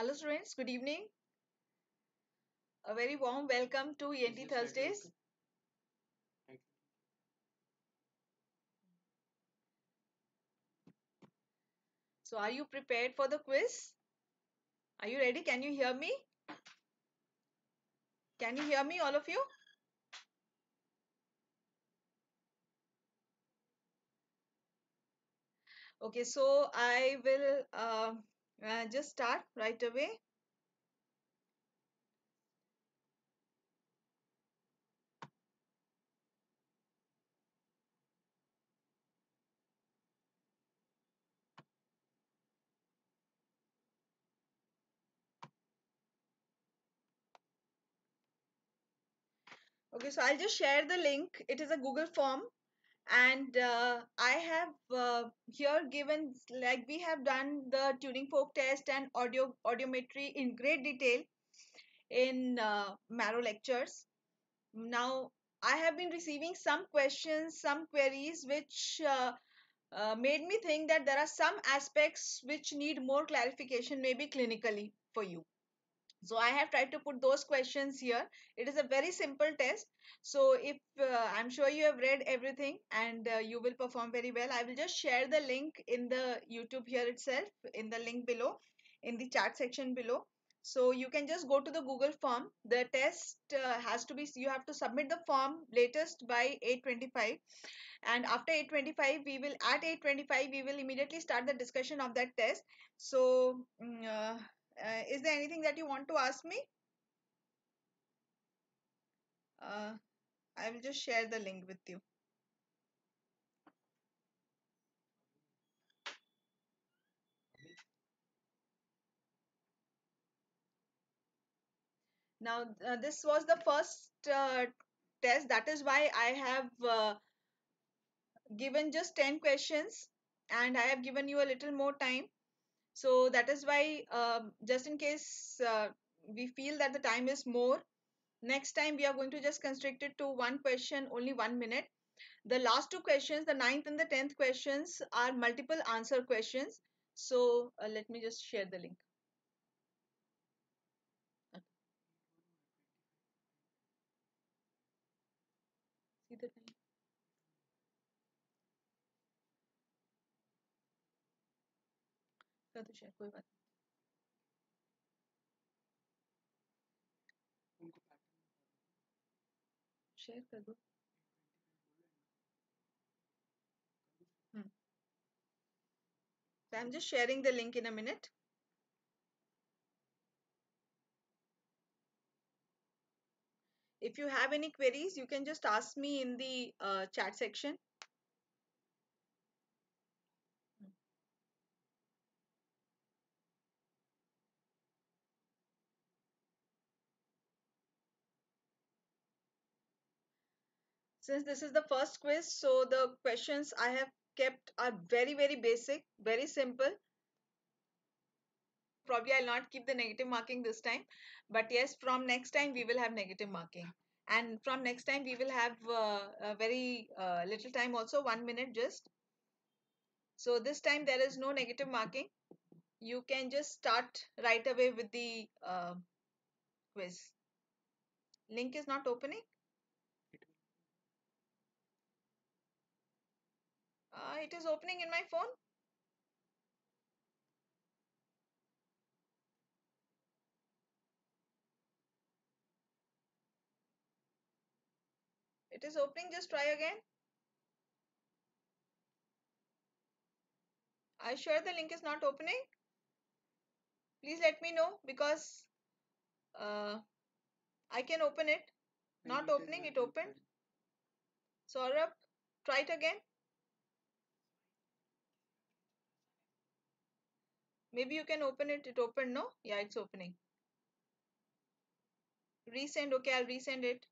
Hello students, good evening. A very warm welcome to ENT Thursdays. So are you prepared for the quiz? Are you ready? Can you hear me? Can you hear me all of you? Okay, so I will uh, uh, just start right away okay so I'll just share the link it is a Google form and uh, i have uh, here given like we have done the tuning fork test and audio audiometry in great detail in uh, marrow lectures now i have been receiving some questions some queries which uh, uh, made me think that there are some aspects which need more clarification maybe clinically for you so I have tried to put those questions here. It is a very simple test. So if uh, I'm sure you have read everything and uh, you will perform very well. I will just share the link in the YouTube here itself in the link below in the chat section below. So you can just go to the Google form. The test uh, has to be, you have to submit the form latest by 8.25 and after 8.25 we will, at 8.25 we will immediately start the discussion of that test. So mm, uh, uh, is there anything that you want to ask me? Uh, I will just share the link with you. Now, uh, this was the first uh, test. That is why I have uh, given just 10 questions and I have given you a little more time so that is why um, just in case uh, we feel that the time is more, next time we are going to just constrict it to one question, only one minute. The last two questions, the ninth and the tenth questions are multiple answer questions. So uh, let me just share the link. कर दो share कोई बात नहीं share कर दो I'm just sharing the link in a minute. If you have any queries, you can just ask me in the uh, chat section. Since this is the first quiz, so the questions I have kept are very, very basic, very simple. Probably I'll not keep the negative marking this time. But yes, from next time we will have negative marking. And from next time we will have uh, a very uh, little time also, one minute just. So this time there is no negative marking. You can just start right away with the uh, quiz. Link is not opening. it is opening in my phone? It is opening, just try again. Are you sure the link is not opening? Please let me know because uh, I can open it. Not opening, it opened. Saurabh, try it again. Maybe you can open it. It opened, no? Yeah, it's opening. Resend. Okay, I'll resend it.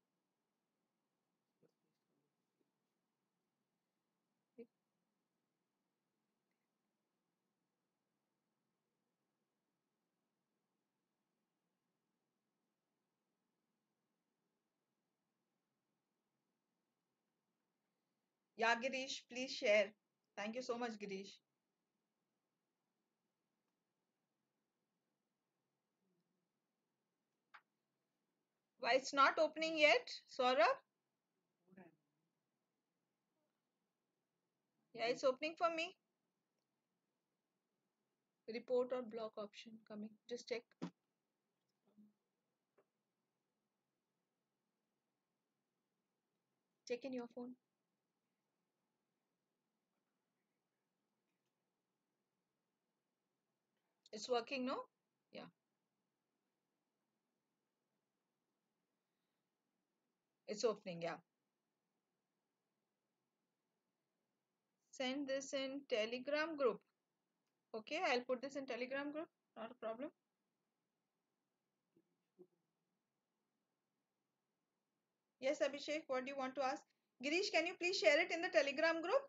Yeah, Girish, please share. Thank you so much, Girish. Why it's not opening yet, Saurabh? Yeah, it's opening for me. Report or block option coming. Just check. Check in your phone. It's working, no? It's opening, yeah. Send this in Telegram group. Okay, I'll put this in Telegram group. Not a problem. Yes, Abhishek, what do you want to ask? Girish, can you please share it in the Telegram group?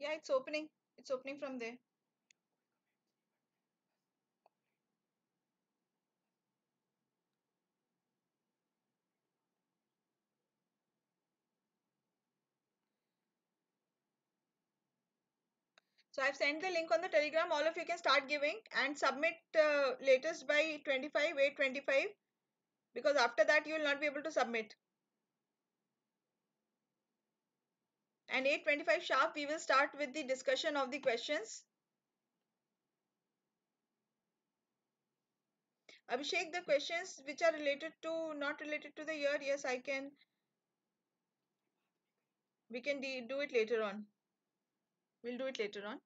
Yeah, it's opening. It's opening from there. So I've sent the link on the telegram. All of you can start giving and submit uh, latest by 25, 8, 25 because after that you will not be able to submit. and 8.25 sharp we will start with the discussion of the questions. Abhishek the questions which are related to not related to the year yes I can we can do it later on. We'll do it later on.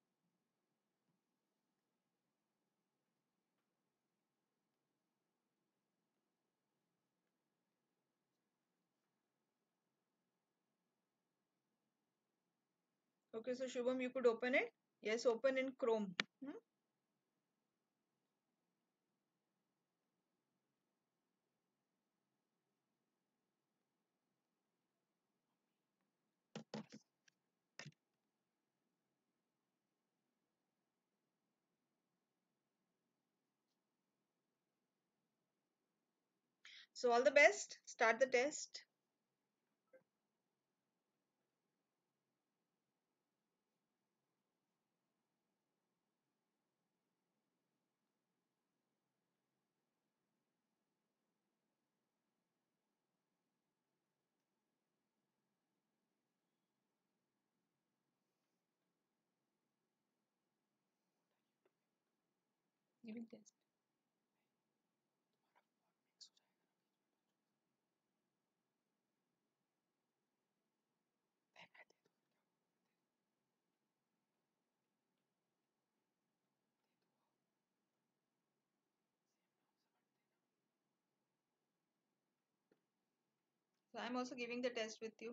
Okay, so Shubham, you could open it. Yes, open in Chrome. Hmm? So all the best. Start the test. Unit this. So I'm also giving the test with you.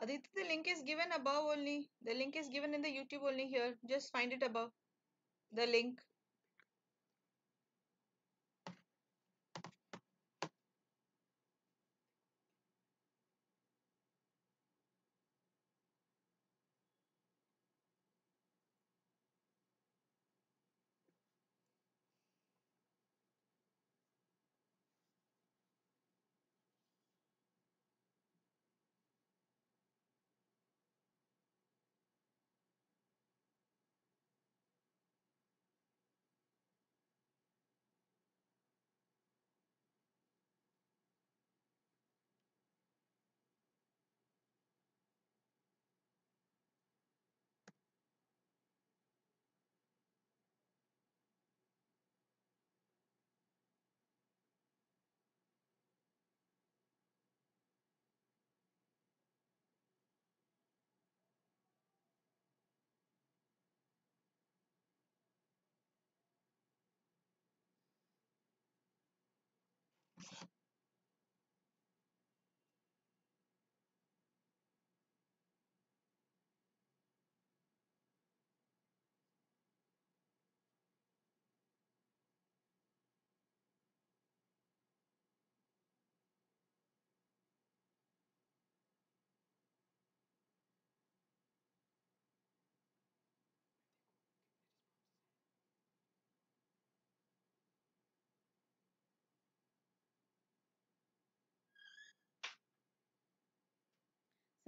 Aditya, the link is given above only. The link is given in the YouTube only here. Just find it above. The link.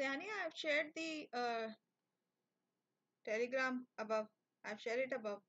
Sehani, I have shared the uh, telegram above. I have shared it above.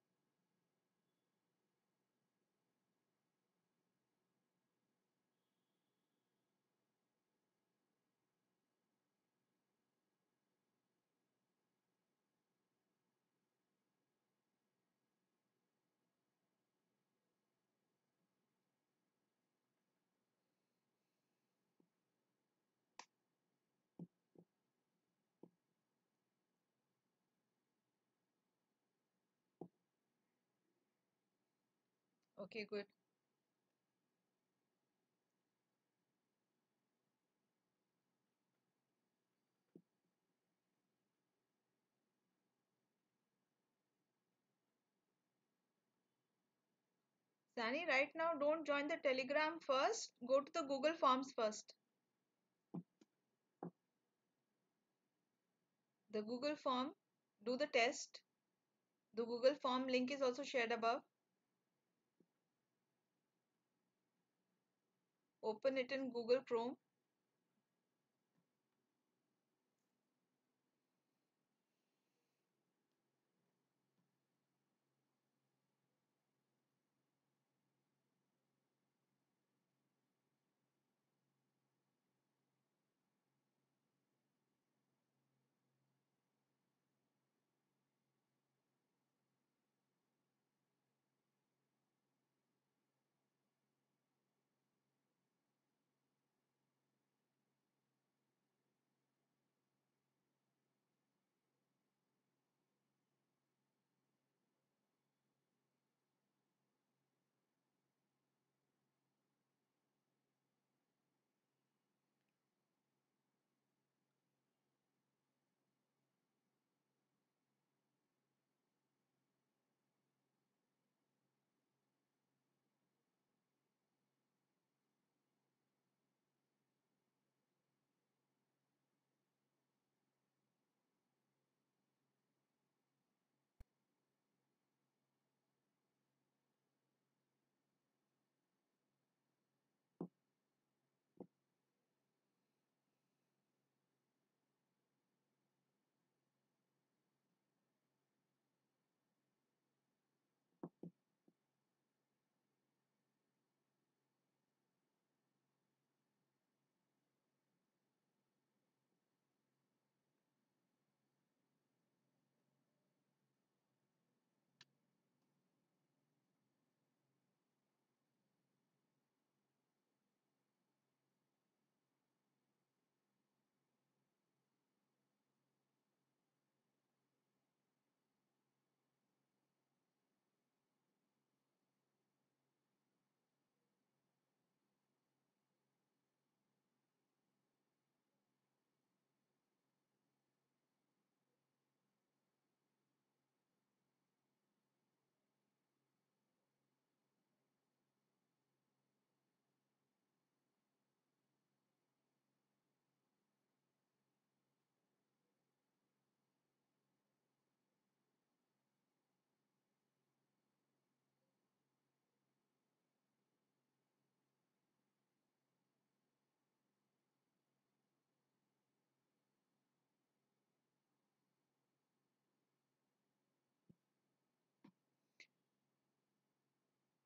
okay good Sani, right now don't join the Telegram first. Go to the Google Forms first. The Google Form, do the test. The Google Form link is also shared above. open it in Google Chrome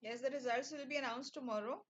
Yes, the results will be announced tomorrow.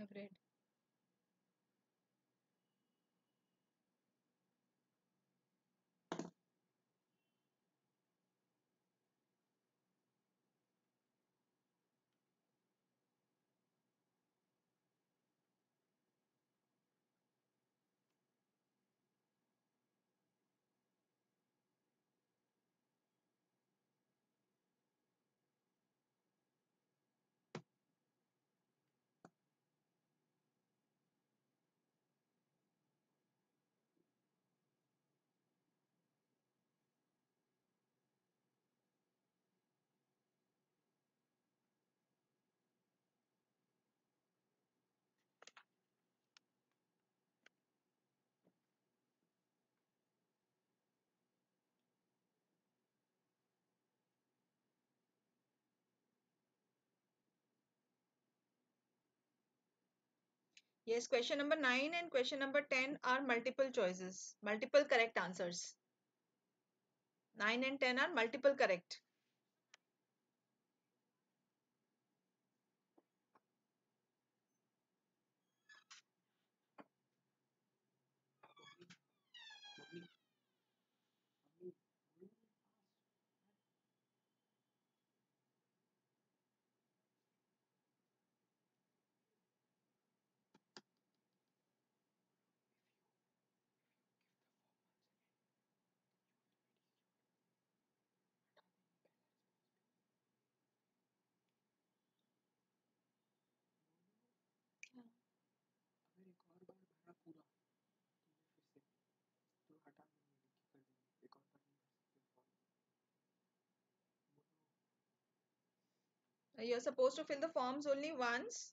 I've read Yes, question number 9 and question number 10 are multiple choices, multiple correct answers. 9 and 10 are multiple correct. You're supposed to fill the forms only once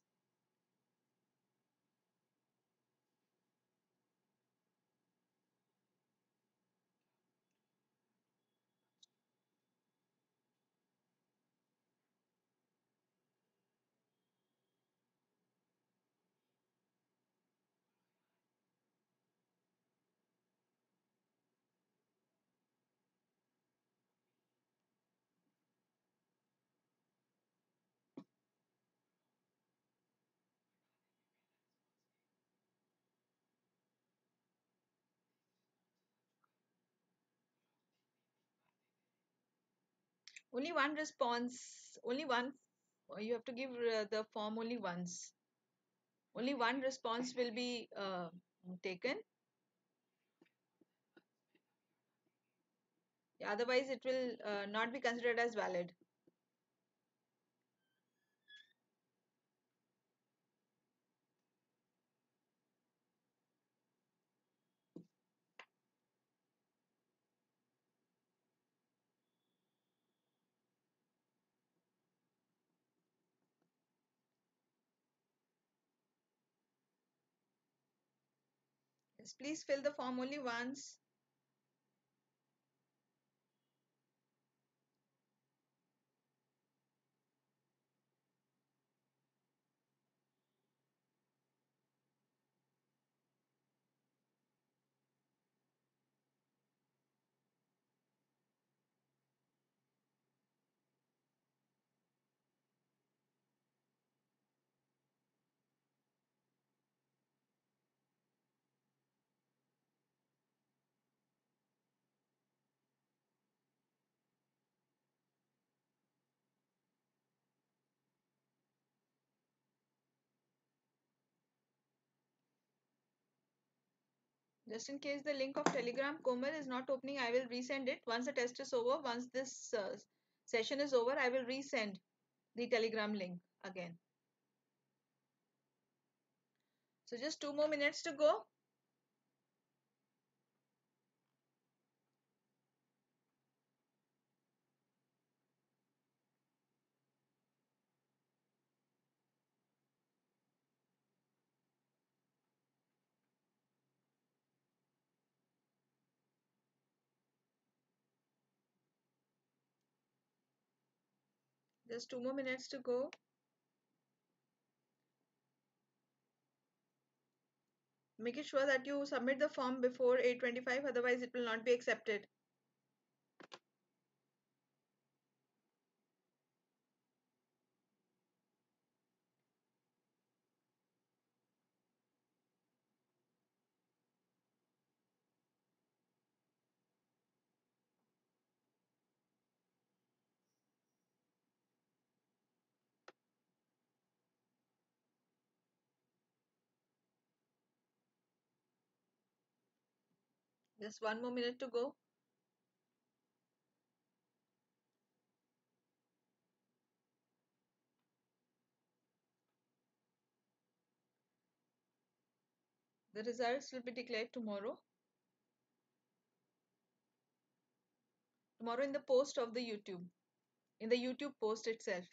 only one response only one you have to give uh, the form only once only one response will be uh, taken otherwise it will uh, not be considered as valid Please fill the form only once. Just in case the link of Telegram Komal is not opening, I will resend it. Once the test is over, once this uh, session is over, I will resend the Telegram link again. So just two more minutes to go. Just two more minutes to go. Make sure that you submit the form before 8.25 otherwise it will not be accepted. Just one more minute to go. The results will be declared tomorrow. Tomorrow in the post of the YouTube. In the YouTube post itself.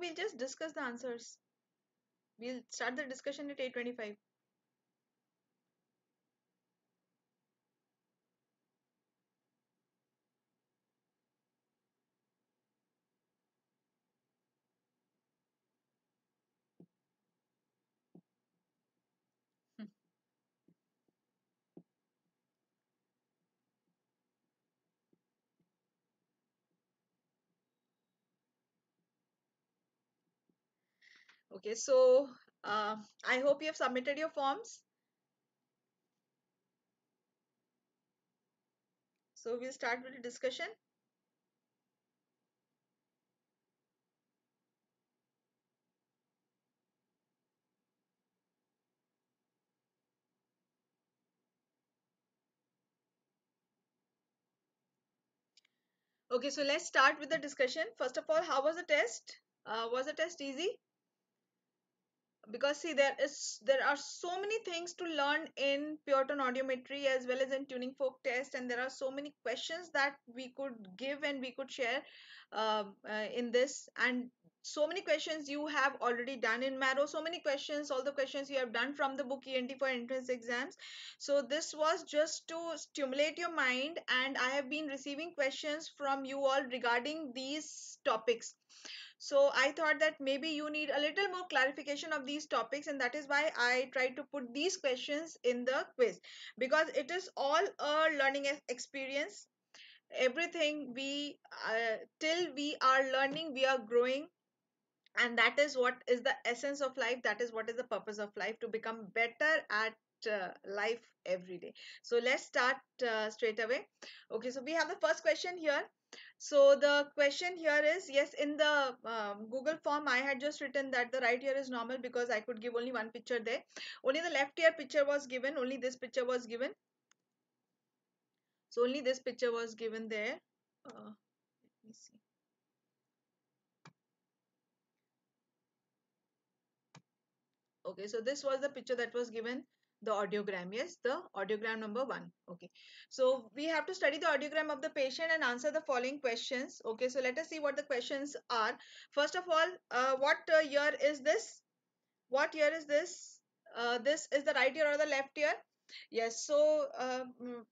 we'll just discuss the answers. We'll start the discussion at 8.25. Okay, so uh, I hope you have submitted your forms. So we'll start with the discussion. Okay, so let's start with the discussion. First of all, how was the test? Uh, was the test easy? because see there is there are so many things to learn in tone audiometry as well as in tuning fork test and there are so many questions that we could give and we could share uh, uh, in this and so many questions you have already done in marrow so many questions all the questions you have done from the book ent for entrance exams so this was just to stimulate your mind and i have been receiving questions from you all regarding these topics so I thought that maybe you need a little more clarification of these topics and that is why I tried to put these questions in the quiz because it is all a learning experience. Everything we, uh, till we are learning, we are growing and that is what is the essence of life that is what is the purpose of life to become better at uh, life every day so let's start uh, straight away okay so we have the first question here so the question here is, yes, in the um, Google form, I had just written that the right ear is normal because I could give only one picture there. Only the left ear picture was given. Only this picture was given. So only this picture was given there. Uh, let me see. Okay, so this was the picture that was given the audiogram yes the audiogram number one okay so we have to study the audiogram of the patient and answer the following questions okay so let us see what the questions are first of all uh, what uh, year is this what year is this uh, this is the right ear or the left ear yes so uh, mm,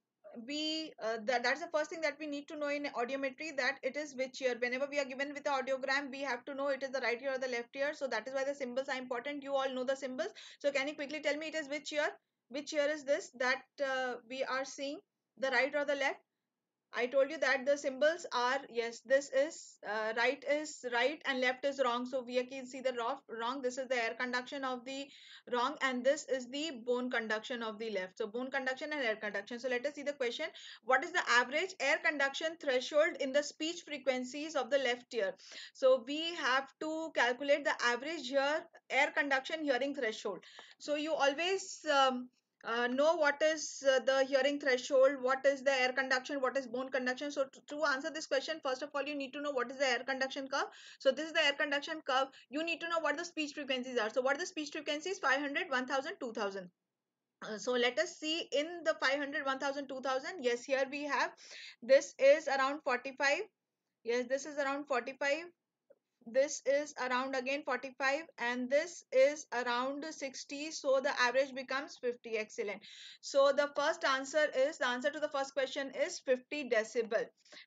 we uh, that's the first thing that we need to know in audiometry that it is which ear whenever we are given with the audiogram we have to know it is the right ear or the left ear so that is why the symbols are important you all know the symbols so can you quickly tell me it is which ear which ear is this that uh, we are seeing the right or the left I told you that the symbols are, yes, this is uh, right is right and left is wrong. So we can see the wrong. This is the air conduction of the wrong and this is the bone conduction of the left. So bone conduction and air conduction. So let us see the question. What is the average air conduction threshold in the speech frequencies of the left ear? So we have to calculate the average here air conduction hearing threshold. So you always um, uh, know what is uh, the hearing threshold, what is the air conduction, what is bone conduction. So to, to, answer this question, first of all, you need to know what is the air conduction curve. So this is the air conduction curve. You need to know what the speech frequencies are. So what are the speech frequencies? 500, 1000, 2000. Uh, so let us see in the 500, 1000, 2000. Yes, here we have, this is around 45. Yes, this is around 45 this is around again 45 and this is around 60 so the average becomes 50 excellent so the first answer is the answer to the first question is 50 decibel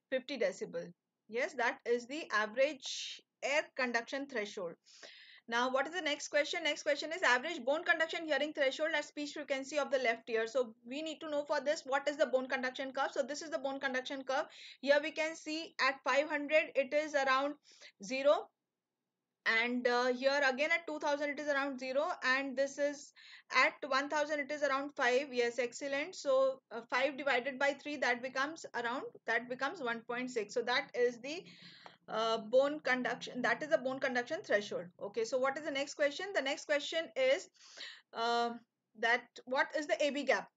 50 decibel yes that is the average air conduction threshold now, what is the next question? Next question is average bone conduction hearing threshold at speech frequency of the left ear. So, we need to know for this what is the bone conduction curve. So, this is the bone conduction curve. Here we can see at 500 it is around 0 and uh, here again at 2000 it is around 0 and this is at 1000 it is around 5 yes excellent so uh, 5 divided by 3 that becomes around that becomes 1.6 so that is the uh, bone conduction that is the bone conduction threshold okay so what is the next question the next question is uh, that what is the AB gap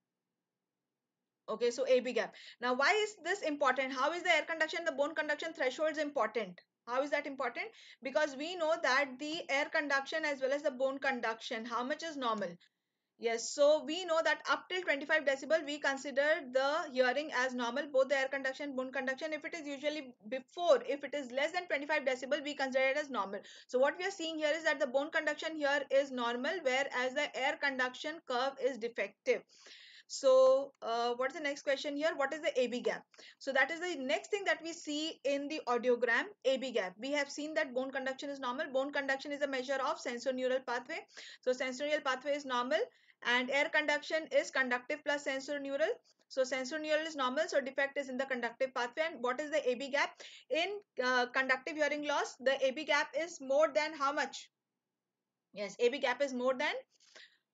okay so AB gap now why is this important how is the air conduction the bone conduction thresholds important how is that important because we know that the air conduction as well as the bone conduction how much is normal Yes, so we know that up till 25 decibel, we consider the hearing as normal, both the air conduction, bone conduction. If it is usually before, if it is less than 25 decibel, we consider it as normal. So what we are seeing here is that the bone conduction here is normal, whereas the air conduction curve is defective. So uh, what's the next question here? What is the AB gap? So that is the next thing that we see in the audiogram, AB gap. We have seen that bone conduction is normal. Bone conduction is a measure of sensorineural pathway. So sensorineural pathway is normal and air conduction is conductive plus sensorineural so sensorineural is normal so defect is in the conductive pathway and what is the ab gap in uh, conductive hearing loss the ab gap is more than how much yes ab gap is more than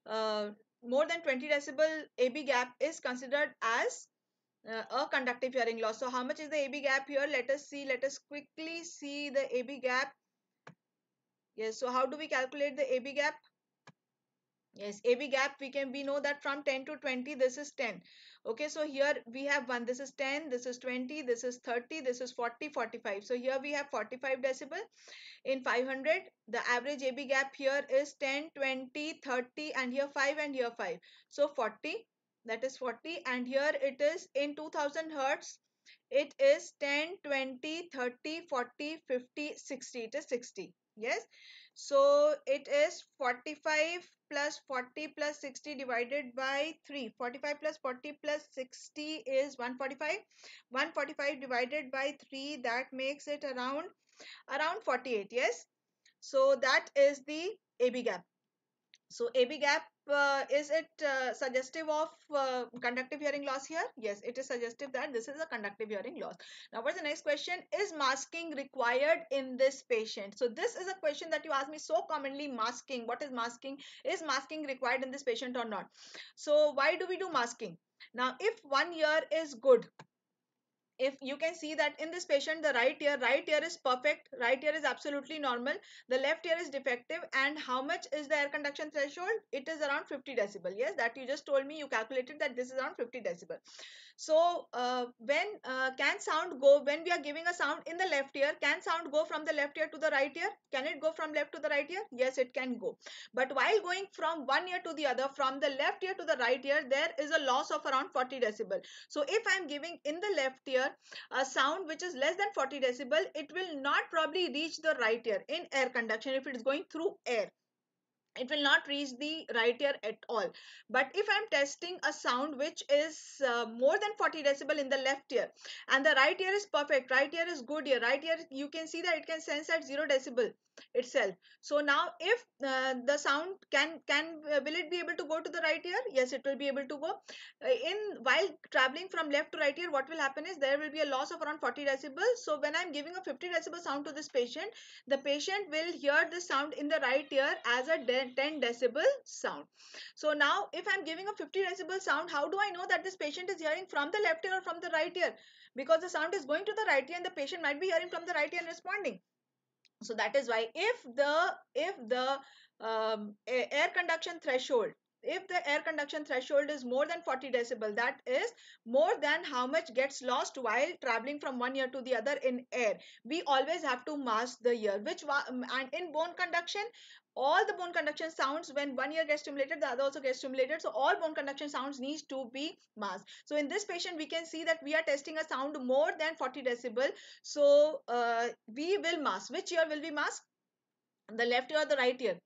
uh, more than 20 decibel ab gap is considered as uh, a conductive hearing loss so how much is the ab gap here let us see let us quickly see the ab gap yes so how do we calculate the ab gap Yes, AB gap, we can, we know that from 10 to 20, this is 10. Okay, so here we have 1, this is 10, this is 20, this is 30, this is 40, 45. So here we have 45 decibel in 500. The average AB gap here is 10, 20, 30 and here 5 and here 5. So 40, that is 40 and here it is in 2000 hertz. It is 10, 20, 30, 40, 50, 60. It is 60. Yes. So it is 45 plus 40 plus 60 divided by 3. 45 plus 40 plus 60 is 145. 145 divided by 3 that makes it around around 48. Yes. So that is the AB gap. So AB gap uh, is it uh, suggestive of uh, conductive hearing loss here? Yes, it is suggestive that this is a conductive hearing loss. Now, what's the next question? Is masking required in this patient? So, this is a question that you ask me so commonly masking. What is masking? Is masking required in this patient or not? So, why do we do masking? Now, if one ear is good, if you can see that in this patient the right ear right ear is perfect right ear is absolutely normal the left ear is defective and how much is the air conduction threshold it is around 50 decibel yes that you just told me you calculated that this is around 50 decibel so uh, when uh, can sound go when we are giving a sound in the left ear can sound go from the left ear to the right ear can it go from left to the right ear yes it can go but while going from one ear to the other from the left ear to the right ear there is a loss of around 40 decibel so if i am giving in the left ear ear a sound which is less than 40 decibel it will not probably reach the right ear in air conduction if it is going through air it will not reach the right ear at all but if i'm testing a sound which is uh, more than 40 decibel in the left ear and the right ear is perfect right ear is good ear right ear you can see that it can sense at 0 decibel itself so now if uh, the sound can can uh, will it be able to go to the right ear yes it will be able to go uh, in while traveling from left to right ear what will happen is there will be a loss of around 40 decibel so when i'm giving a 50 decibel sound to this patient the patient will hear the sound in the right ear as a 10 decibel sound. So now if I'm giving a 50 decibel sound, how do I know that this patient is hearing from the left ear or from the right ear? Because the sound is going to the right ear and the patient might be hearing from the right ear and responding. So that is why if the, if the um, air conduction threshold if the air conduction threshold is more than 40 decibel that is more than how much gets lost while traveling from one ear to the other in air we always have to mask the ear which um, and in bone conduction all the bone conduction sounds when one ear gets stimulated the other also gets stimulated so all bone conduction sounds needs to be masked so in this patient we can see that we are testing a sound more than 40 decibel so uh, we will mask which ear will be masked the left ear or the right ear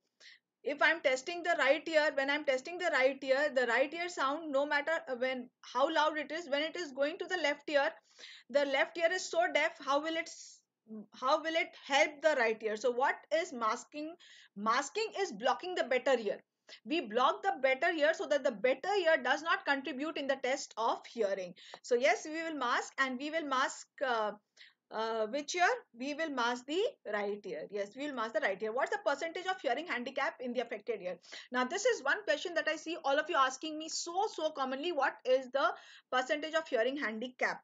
if I'm testing the right ear, when I'm testing the right ear, the right ear sound, no matter uh, when how loud it is, when it is going to the left ear, the left ear is so deaf, how will it how will it help the right ear so what is masking masking is blocking the better ear we block the better ear so that the better ear does not contribute in the test of hearing so yes we will mask and we will mask uh, uh, which ear we will mask the right ear yes we will mask the right ear what's the percentage of hearing handicap in the affected ear now this is one question that i see all of you asking me so so commonly what is the percentage of hearing handicap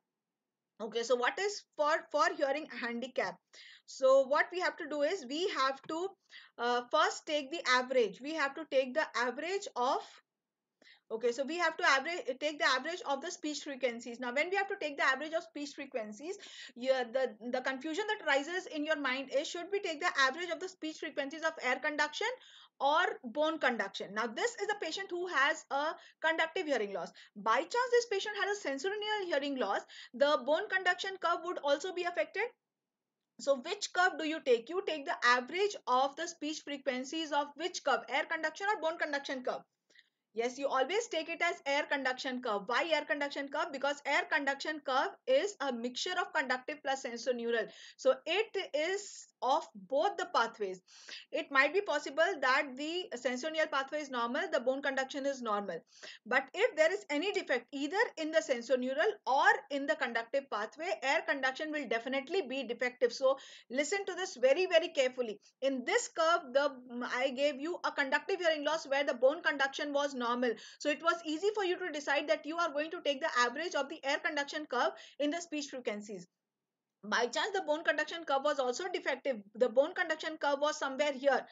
okay so what is for for hearing handicap so what we have to do is we have to uh, first take the average we have to take the average of Okay, so we have to average take the average of the speech frequencies. Now, when we have to take the average of speech frequencies, yeah, the, the confusion that rises in your mind is should we take the average of the speech frequencies of air conduction or bone conduction? Now, this is a patient who has a conductive hearing loss. By chance, this patient has a sensorineural hearing loss, the bone conduction curve would also be affected. So which curve do you take? You take the average of the speech frequencies of which curve? Air conduction or bone conduction curve? Yes, you always take it as air conduction curve. Why air conduction curve? Because air conduction curve is a mixture of conductive plus sensorineural. So it is of both the pathways. It might be possible that the neural pathway is normal, the bone conduction is normal. But if there is any defect either in the sensorineural or in the conductive pathway, air conduction will definitely be defective. So listen to this very, very carefully. In this curve, the mm, I gave you a conductive hearing loss where the bone conduction was normal. So it was easy for you to decide that you are going to take the average of the air conduction curve in the speech frequencies by chance the bone conduction curve was also defective the bone conduction curve was somewhere here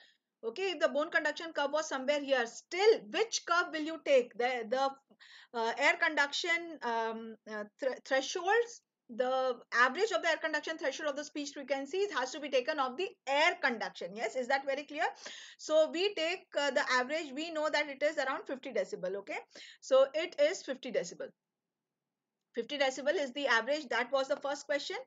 okay if the bone conduction curve was somewhere here still which curve will you take the the uh, air conduction um, uh, th thresholds the average of the air conduction threshold of the speech frequencies has to be taken of the air conduction yes is that very clear so we take uh, the average we know that it is around 50 decibel okay so it is 50 decibel 50 decibel is the average that was the first question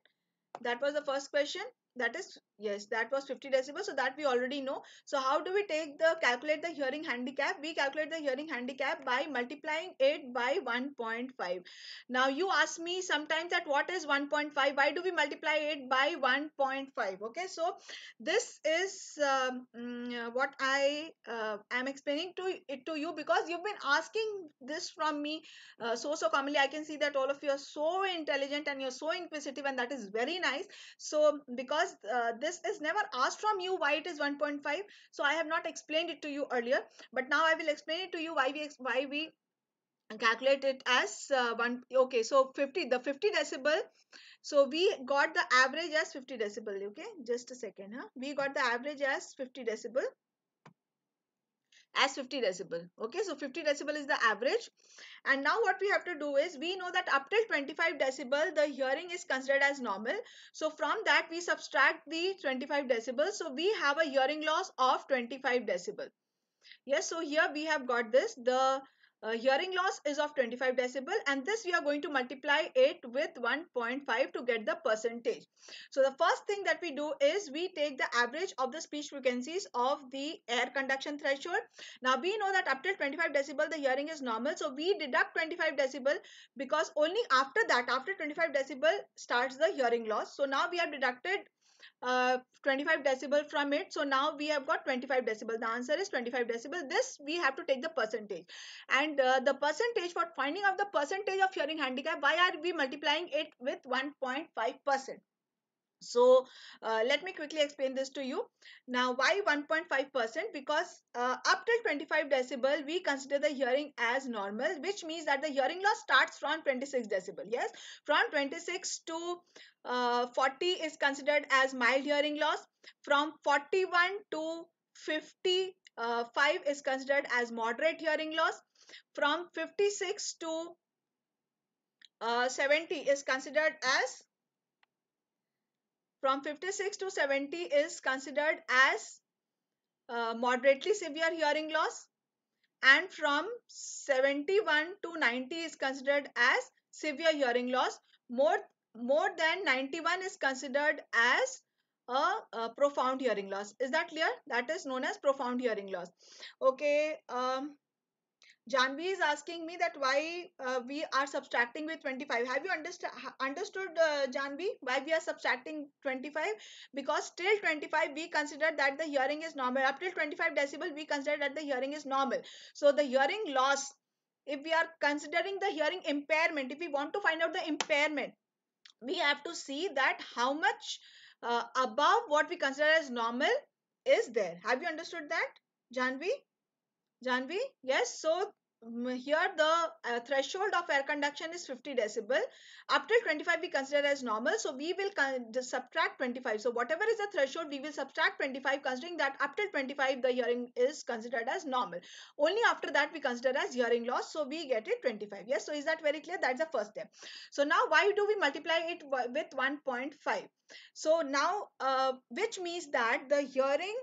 that was the first question that is yes that was 50 decibels so that we already know so how do we take the calculate the hearing handicap we calculate the hearing handicap by multiplying it by 1.5 now you ask me sometimes that what is 1.5 why do we multiply it by 1.5 okay so this is um, mm, uh, what i uh, am explaining to it to you because you've been asking this from me uh, so so commonly i can see that all of you are so intelligent and you're so inquisitive and that is very nice so because because uh, this is never asked from you why it is 1.5 so I have not explained it to you earlier but now I will explain it to you why we why we calculate it as uh, one okay so 50 the 50 decibel so we got the average as 50 decibel okay just a second huh we got the average as 50 decibel as 50 decibel okay so 50 decibel is the average and now what we have to do is we know that up till 25 decibel the hearing is considered as normal so from that we subtract the 25 decibel so we have a hearing loss of 25 decibel yes so here we have got this the uh, hearing loss is of 25 decibel and this we are going to multiply it with 1.5 to get the percentage. So the first thing that we do is we take the average of the speech frequencies of the air conduction threshold. Now we know that up till 25 decibel the hearing is normal so we deduct 25 decibel because only after that after 25 decibel starts the hearing loss. So now we have deducted 25 decibel from it. So now we have got 25 decibel. The answer is 25 decibel. This we have to take the percentage. And uh, the percentage for finding out the percentage of hearing handicap, why are we multiplying it with 1.5%? so uh, let me quickly explain this to you. Now why 1.5% because uh, up till 25 decibel we consider the hearing as normal which means that the hearing loss starts from 26 decibel. Yes from 26 to uh, 40 is considered as mild hearing loss. From 41 to 55 uh, is considered as moderate hearing loss. From 56 to uh, 70 is considered as from 56 to 70 is considered as uh, moderately severe hearing loss and from 71 to 90 is considered as severe hearing loss more more than 91 is considered as a, a profound hearing loss is that clear that is known as profound hearing loss okay um, Janvi is asking me that why uh, we are subtracting with 25. Have you underst- understood, uh, Janvi, why we are subtracting 25? Because till 25, we consider that the hearing is normal. Up till 25 decibel, we consider that the hearing is normal. So the hearing loss, if we are considering the hearing impairment, if we want to find out the impairment, we have to see that how much uh, above what we consider as normal is there. Have you understood that, Janvi? Janvi, yes. So Mm, here the uh, threshold of air conduction is 50 decibel up till 25 we consider as normal so we will subtract 25 so whatever is the threshold we will subtract 25 considering that up till 25 the hearing is considered as normal only after that we consider as hearing loss so we get it 25 yes so is that very clear that's the first step so now why do we multiply it with 1.5 so now uh, which means that the hearing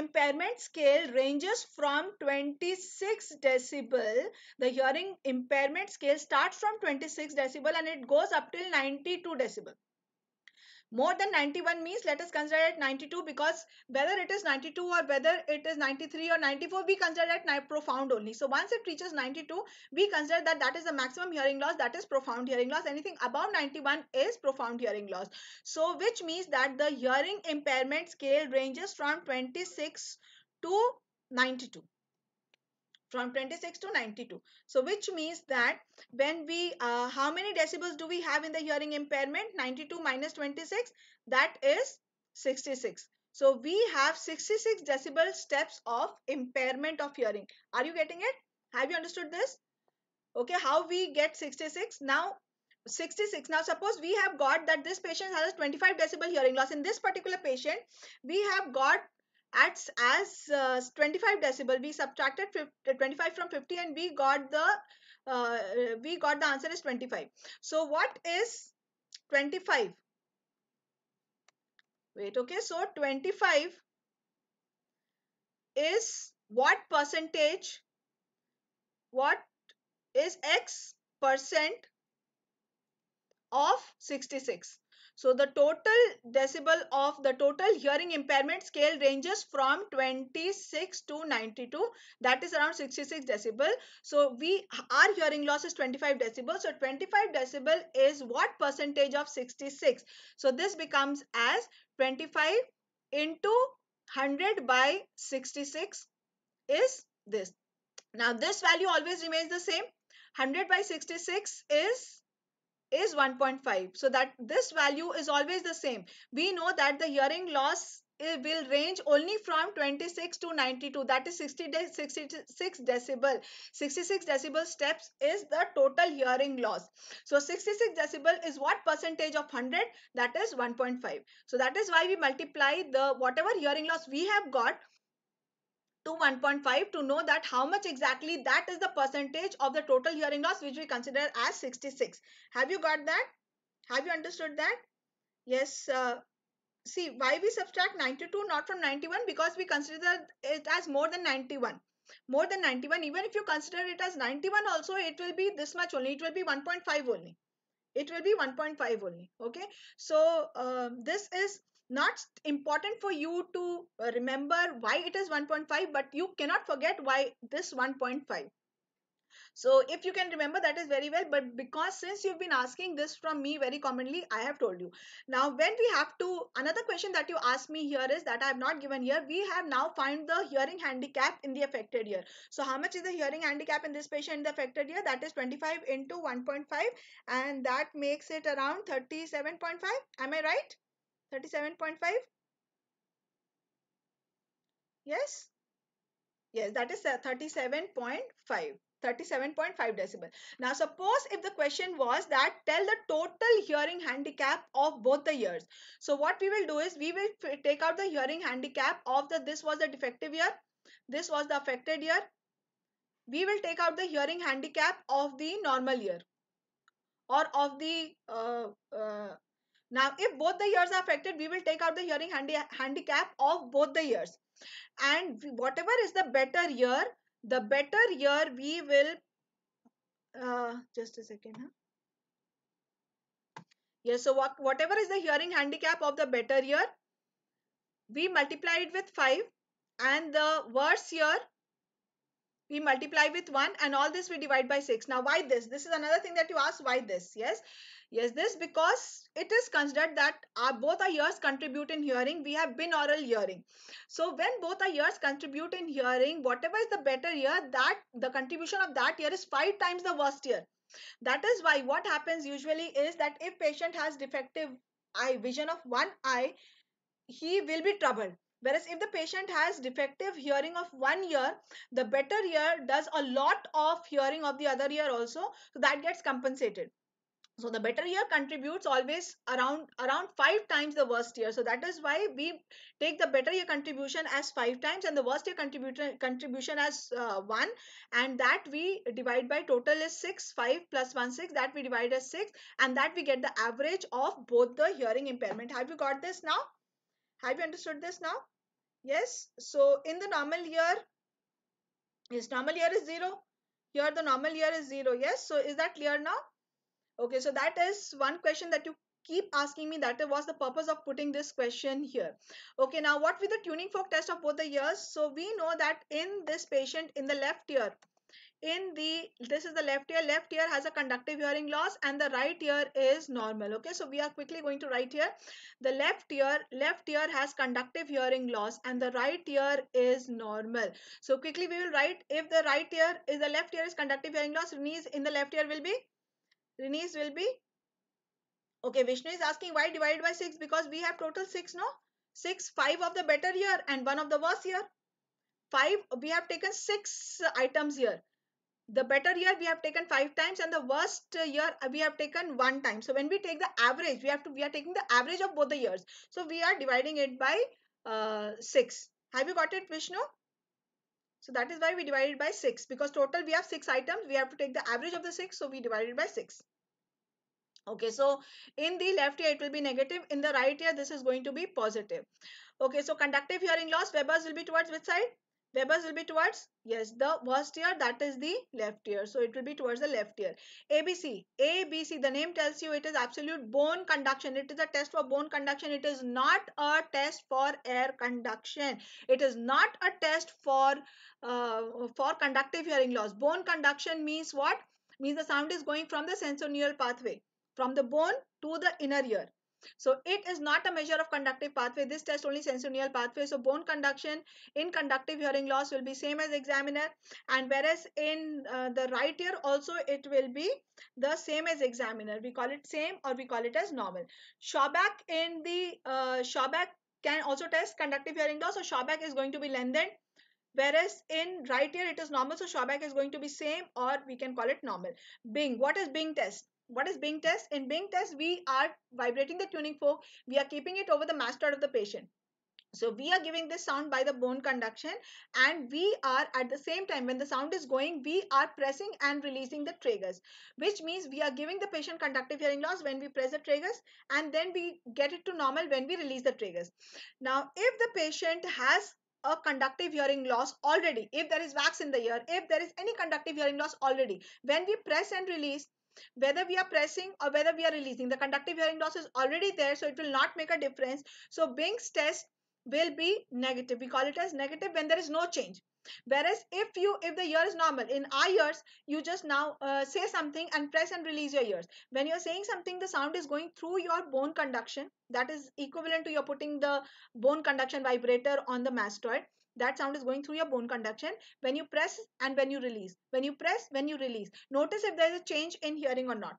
impairment scale ranges from 26 decibel. The hearing impairment scale starts from 26 decibel and it goes up till 92 decibel more than 91 means let us consider it 92 because whether it is 92 or whether it is 93 or 94 we consider it profound only so once it reaches 92 we consider that that is the maximum hearing loss that is profound hearing loss anything above 91 is profound hearing loss so which means that the hearing impairment scale ranges from 26 to 92 from 26 to 92. So which means that when we, uh, how many decibels do we have in the hearing impairment? 92 minus 26, that is 66. So we have 66 decibel steps of impairment of hearing. Are you getting it? Have you understood this? Okay, how we get 66? Now 66. Now suppose we have got that this patient has a 25 decibel hearing loss. In this particular patient, we have got Adds as uh, 25 decibel, we subtracted 50, uh, 25 from 50 and we got the uh, we got the answer is 25. So what is 25? Wait, okay. So 25 is what percentage? What is X percent of 66? So the total decibel of the total hearing impairment scale ranges from 26 to 92. That is around 66 decibel. So we our hearing loss is 25 decibel. So 25 decibel is what percentage of 66? So this becomes as 25 into 100 by 66 is this. Now this value always remains the same. 100 by 66 is is 1.5 so that this value is always the same. We know that the hearing loss it eh, will range only from 26 to 92 that is 60 de 66 decibel 66 decibel steps is the total hearing loss so 66 decibel is what percentage of 100 that is 1.5 so that is why we multiply the whatever hearing loss we have got to 1.5 to know that how much exactly that is the percentage of the total hearing loss which we consider as 66. Have you got that? Have you understood that? Yes. Uh, see why we subtract 92 not from 91 because we consider it as more than 91 more than 91 even if you consider it as 91 also it will be this much only it will be 1.5 only it will be 1.5 only okay so uh, this is not important for you to remember why it is 1.5 but you cannot forget why this 1.5 so if you can remember that is very well but because since you've been asking this from me very commonly i have told you now when we have to another question that you asked me here is that i have not given here we have now find the hearing handicap in the affected year so how much is the hearing handicap in this patient in the affected year that is 25 into 1.5 and that makes it around 37.5 am i right 37.5 yes yes that is uh, 37.5 37.5 decibel. Now suppose if the question was that tell the total hearing handicap of both the ears. So what we will do is we will take out the hearing handicap of the this was the defective ear, this was the affected ear. We will take out the hearing handicap of the normal ear or of the uh, uh, now, if both the ears are affected, we will take out the hearing handi handicap of both the ears. And whatever is the better ear, the better ear we will, uh, just a second. Huh? Yes, so what, whatever is the hearing handicap of the better ear, we multiply it with 5 and the worse ear we multiply with 1 and all this we divide by 6. Now why this? This is another thing that you ask why this? Yes. Yes, this because it is considered that our, both our ears contribute in hearing. We have binaural hearing. So when both our ears contribute in hearing, whatever is the better ear, that the contribution of that ear is five times the worst ear. That is why what happens usually is that if patient has defective eye vision of one eye, he will be troubled. Whereas if the patient has defective hearing of one ear, the better ear does a lot of hearing of the other ear also. So that gets compensated so the better year contributes always around around five times the worst year so that is why we take the better year contribution as five times and the worst year contribution contribution as uh, one and that we divide by total is six five plus one six that we divide as six and that we get the average of both the hearing impairment have you got this now have you understood this now yes so in the normal year is normal year is zero here the normal year is zero yes so is that clear now Okay, so that is one question that you keep asking me that was the purpose of putting this question here okay now what with the tuning fork test of both the ears so we know that in this patient in the left ear in the this is the left ear left ear has a conductive hearing loss and the right ear is normal okay so we are quickly going to write here the left ear left ear has conductive hearing loss and the right ear is normal so quickly we will write if the right ear is the left ear is conductive hearing loss knees in the left ear will be Renish will be okay Vishnu is asking why divided by 6 because we have total 6 no 6 5 of the better year and 1 of the worse year 5 we have taken 6 items here the better year we have taken 5 times and the worst year we have taken 1 time so when we take the average we have to we are taking the average of both the years so we are dividing it by uh, 6 have you got it Vishnu so that is why we divided by 6 because total we have 6 items. We have to take the average of the 6. So we divided by 6. Okay, so in the left ear it will be negative. In the right ear this is going to be positive. Okay, so conductive hearing loss Weber's will be towards which side? Weber's will be towards, yes, the worst ear, that is the left ear. So it will be towards the left ear. ABC, ABC, the name tells you it is absolute bone conduction. It is a test for bone conduction. It is not a test for air conduction. It is not a test for, uh, for conductive hearing loss. Bone conduction means what? Means the sound is going from the sensorineural pathway, from the bone to the inner ear. So it is not a measure of conductive pathway. This test only sensorial pathway. So bone conduction in conductive hearing loss will be same as examiner and whereas in uh, the right ear also it will be the same as examiner. We call it same or we call it as normal. Shawback in the uh, Shawback can also test conductive hearing loss. So Shawback is going to be lengthened whereas in right ear it is normal so shawback is going to be same or we can call it normal bing what is bing test what is Bing test? In Bing test, we are vibrating the tuning fork. We are keeping it over the mastoid of the patient. So we are giving this sound by the bone conduction and we are at the same time when the sound is going, we are pressing and releasing the triggers, which means we are giving the patient conductive hearing loss when we press the triggers and then we get it to normal when we release the triggers. Now, if the patient has a conductive hearing loss already, if there is wax in the ear, if there is any conductive hearing loss already, when we press and release, whether we are pressing or whether we are releasing. The conductive hearing loss is already there, so it will not make a difference. So Bing's test will be negative. We call it as negative when there is no change. Whereas if you if the ear is normal in our ears, you just now uh, say something and press and release your ears. When you're saying something, the sound is going through your bone conduction. That is equivalent to you're putting the bone conduction vibrator on the mastoid that sound is going through your bone conduction when you press and when you release when you press when you release notice if there is a change in hearing or not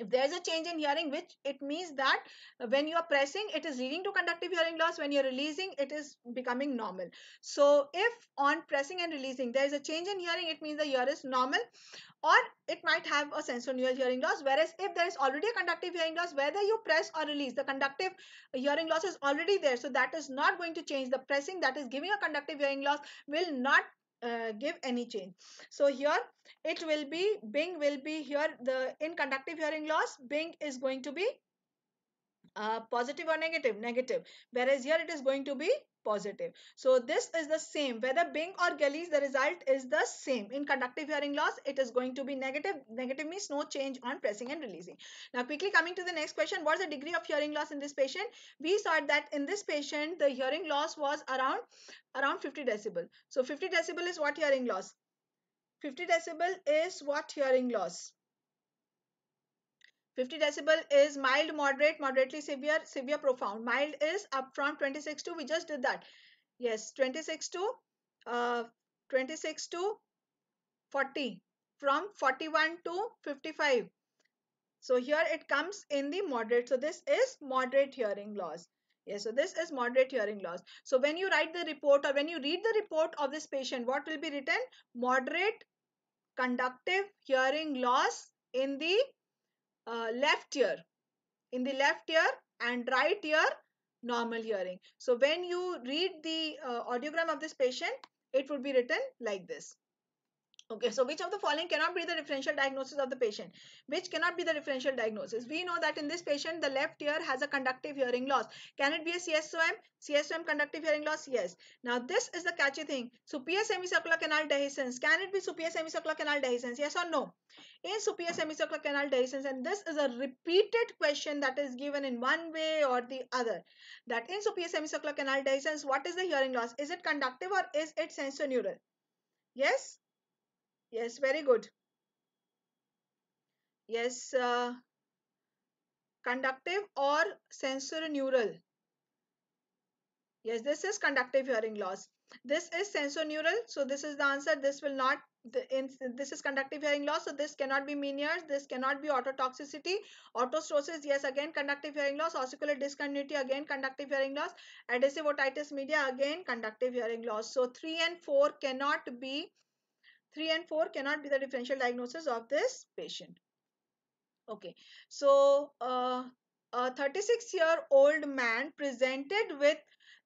if there is a change in hearing which it means that when you are pressing it is leading to conductive hearing loss when you're releasing it is becoming normal so if on pressing and releasing there is a change in hearing it means the ear is normal or it might have a sensorineural hearing loss whereas if there is already a conductive hearing loss whether you press or release the conductive hearing loss is already there so that is not going to change the pressing that is giving a conductive hearing loss will not uh, give any change so here it will be Bing will be here the in conductive hearing loss Bing is going to be uh, positive or negative negative whereas here it is going to be positive. So this is the same. Whether Bing or Gillies, the result is the same. In conductive hearing loss, it is going to be negative. Negative means no change on pressing and releasing. Now quickly coming to the next question. What's the degree of hearing loss in this patient? We saw that in this patient, the hearing loss was around, around 50 decibel. So 50 decibel is what hearing loss? 50 decibel is what hearing loss? 50 decibel is mild, moderate, moderately severe, severe, profound. Mild is up from 26 to, we just did that. Yes, 26 to, uh, 26 to 40. From 41 to 55. So here it comes in the moderate. So this is moderate hearing loss. Yes, so this is moderate hearing loss. So when you write the report or when you read the report of this patient, what will be written? Moderate conductive hearing loss in the uh, left ear in the left ear and right ear normal hearing so when you read the uh, audiogram of this patient it would be written like this Okay, so which of the following cannot be the differential diagnosis of the patient? Which cannot be the differential diagnosis? We know that in this patient, the left ear has a conductive hearing loss. Can it be a CSOM? CSOM conductive hearing loss? Yes. Now, this is the catchy thing. Superior semicircular canal dehiscence. Can it be superior semicircular canal dehiscence? Yes or no? In superior semicircular canal dehiscence, and this is a repeated question that is given in one way or the other. That in superior semicircular canal dehiscence, what is the hearing loss? Is it conductive or is it sensorineural? Yes? Yes, very good. Yes, uh, conductive or sensorineural. Yes, this is conductive hearing loss. This is sensorineural. So this is the answer. This will not, this is conductive hearing loss. So this cannot be meniere's. This cannot be ototoxicity. Autostrosis, yes, again conductive hearing loss. Ossicular discontinuity, again conductive hearing loss. Adhesive otitis media, again conductive hearing loss. So 3 and 4 cannot be 3 and 4 cannot be the differential diagnosis of this patient. Okay, so uh, a 36 year old man presented with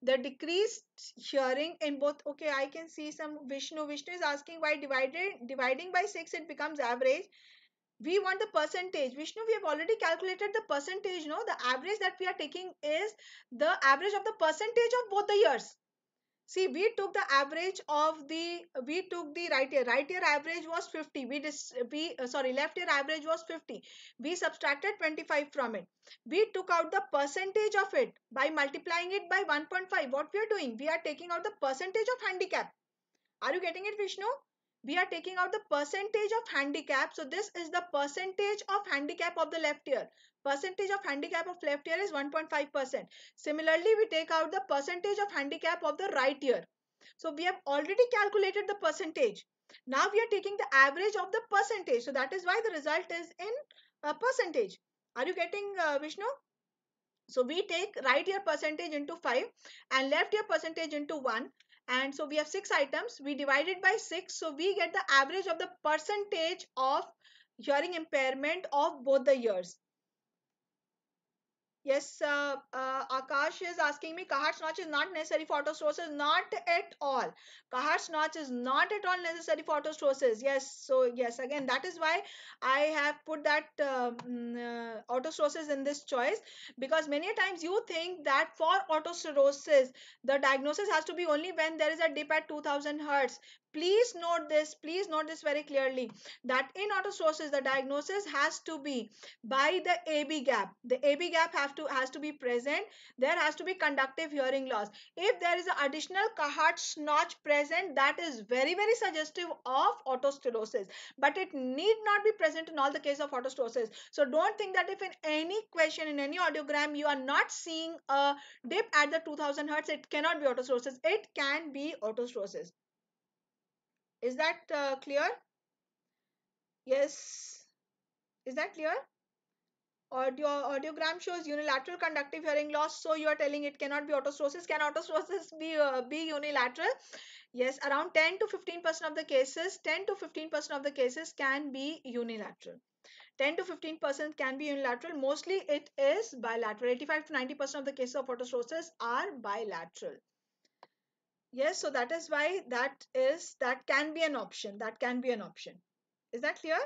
the decreased hearing in both okay i can see some vishnu vishnu is asking why divided dividing by 6 it becomes average we want the percentage vishnu we have already calculated the percentage no the average that we are taking is the average of the percentage of both the years see we took the average of the we took the right ear right ear average was 50 we dis, we uh, sorry left ear average was 50 we subtracted 25 from it we took out the percentage of it by multiplying it by 1.5 what we are doing we are taking out the percentage of handicap are you getting it vishnu we are taking out the percentage of handicap. So this is the percentage of handicap of the left ear. Percentage of handicap of left ear is 1.5%. Similarly, we take out the percentage of handicap of the right ear. So we have already calculated the percentage. Now we are taking the average of the percentage. So that is why the result is in percentage. Are you getting uh, Vishnu? So we take right ear percentage into 5 and left ear percentage into 1 and so we have six items we divide it by six so we get the average of the percentage of hearing impairment of both the years Yes, uh, uh, Akash is asking me, Kahart's notch is not necessary for autostropsis. Not at all. Kahart's notch is not at all necessary for autostropsis. Yes, so yes, again, that is why I have put that uh, mm, uh autostropsis in this choice because many times you think that for autostropsis, the diagnosis has to be only when there is a dip at 2000 hertz, please note this please note this very clearly that in autosources the diagnosis has to be by the ab gap the ab gap have to has to be present there has to be conductive hearing loss if there is an additional cahart notch present that is very very suggestive of autostenosis but it need not be present in all the case of autostenosis so don't think that if in any question in any audiogram you are not seeing a dip at the 2000 hertz it cannot be autostenosis it can be autostenosis is that uh, clear? Yes. Is that clear? Audio audiogram shows unilateral conductive hearing loss. So you are telling it cannot be autostrosis. Can autostrosis be uh, be unilateral? Yes, around 10 to 15 percent of the cases, 10 to 15 percent of the cases can be unilateral. 10 to 15 percent can be unilateral. Mostly it is bilateral. 85 to 90 percent of the cases of autostrosis are bilateral yes so that is why that is that can be an option that can be an option is that clear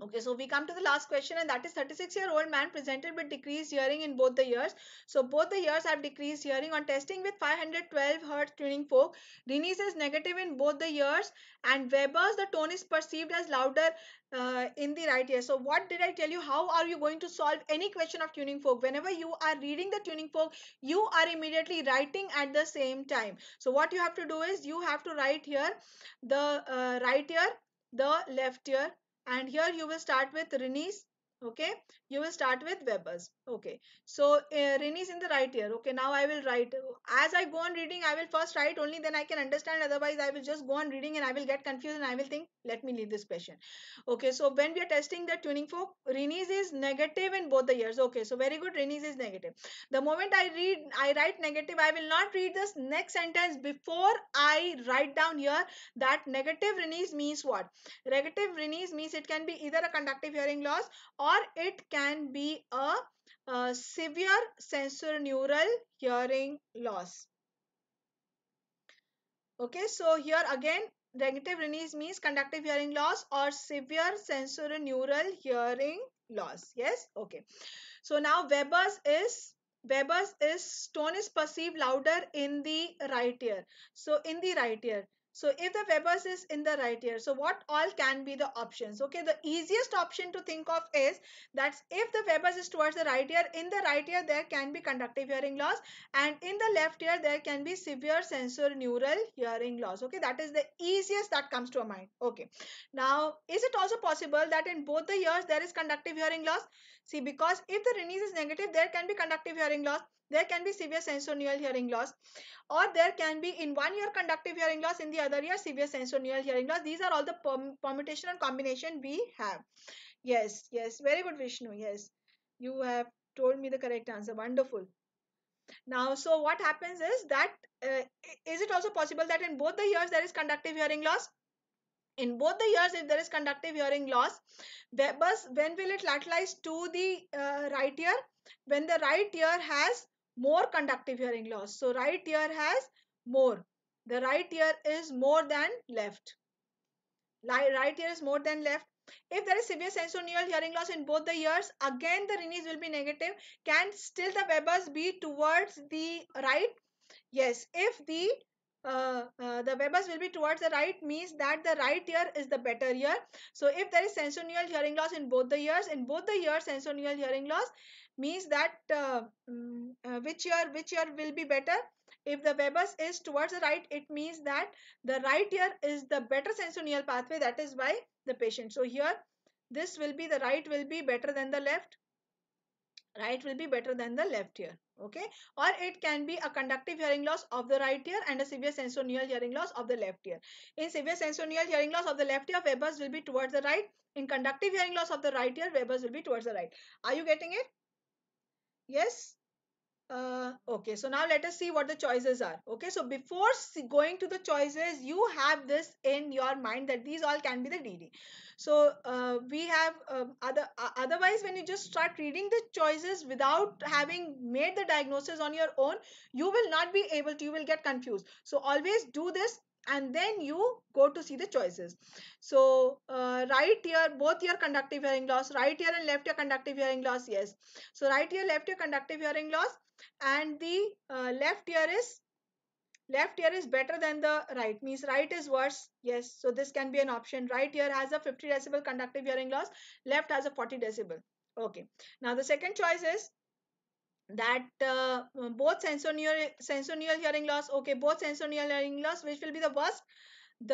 Okay, so we come to the last question and that is 36 year old man presented with decreased hearing in both the ears. So both the ears have decreased hearing on testing with 512 Hz tuning fork. Renies is negative in both the ears and Weber's the tone is perceived as louder uh, in the right ear. So what did I tell you? How are you going to solve any question of tuning fork? Whenever you are reading the tuning fork, you are immediately writing at the same time. So what you have to do is you have to write here the uh, right ear, the left ear and here you will start with Reni's okay you will start with webers okay so uh, Rini is in the right ear. okay now i will write as i go on reading i will first write only then i can understand otherwise i will just go on reading and i will get confused and i will think let me leave this question okay so when we are testing the tuning fork Rini's is negative in both the ears. okay so very good Rini's is negative the moment i read i write negative i will not read this next sentence before i write down here that negative Rini's means what negative Rini's means it can be either a conductive hearing loss or or it can be a, a severe sensorineural hearing loss. Okay, so here again negative release means conductive hearing loss or severe sensorineural hearing loss. Yes, okay. So now Weber's is Weber's is tone is perceived louder in the right ear. So in the right ear. So if the Webers is in the right ear, so what all can be the options? Okay, the easiest option to think of is that if the Webers is towards the right ear, in the right ear there can be conductive hearing loss and in the left ear there can be severe sensor neural hearing loss. Okay, that is the easiest that comes to a mind. Okay, now is it also possible that in both the ears there is conductive hearing loss? See, because if the rhenius is negative, there can be conductive hearing loss. There can be severe sensorineural hearing loss or there can be in one year conductive hearing loss, in the other year severe sensorineural hearing loss. These are all the permutation and combination we have. Yes, yes. Very good, Vishnu. Yes. You have told me the correct answer. Wonderful. Now, so what happens is that uh, is it also possible that in both the years there is conductive hearing loss? in both the years if there is conductive hearing loss Weber's when will it lateralize to the uh, right ear when the right ear has more conductive hearing loss. So right ear has more. The right ear is more than left. Right ear is more than left. If there is severe sensorineural hearing loss in both the ears, again the release will be negative. Can still the Webers be towards the right? Yes. If the uh, uh, the Webers will be towards the right means that the right ear is the better ear. So if there is sensorineural hearing loss in both the ears, in both the ears sensorineural hearing loss means that uh, mm, uh which ear which ear will be better. If the Webers is towards the right, it means that the right ear is the better sensorineural pathway. That is why the patient. So here this will be the right will be better than the left right will be better than the left ear okay or it can be a conductive hearing loss of the right ear and a severe sensorineural hearing loss of the left ear in severe sensorineural hearing loss of the left ear Weber's will be towards the right in conductive hearing loss of the right ear Weber's will be towards the right are you getting it yes uh, okay so now let us see what the choices are okay so before going to the choices you have this in your mind that these all can be the dd so uh, we have um, other uh, otherwise when you just start reading the choices without having made the diagnosis on your own you will not be able to you will get confused so always do this and then you go to see the choices so uh, right ear both your conductive hearing loss right ear and left ear conductive hearing loss yes so right ear left ear conductive hearing loss and the uh, left ear is left ear is better than the right means right is worse yes so this can be an option right ear has a 50 decibel conductive hearing loss left has a 40 decibel okay now the second choice is that uh, both sensorial sensorial hearing loss okay both sensorial hearing loss which will be the worst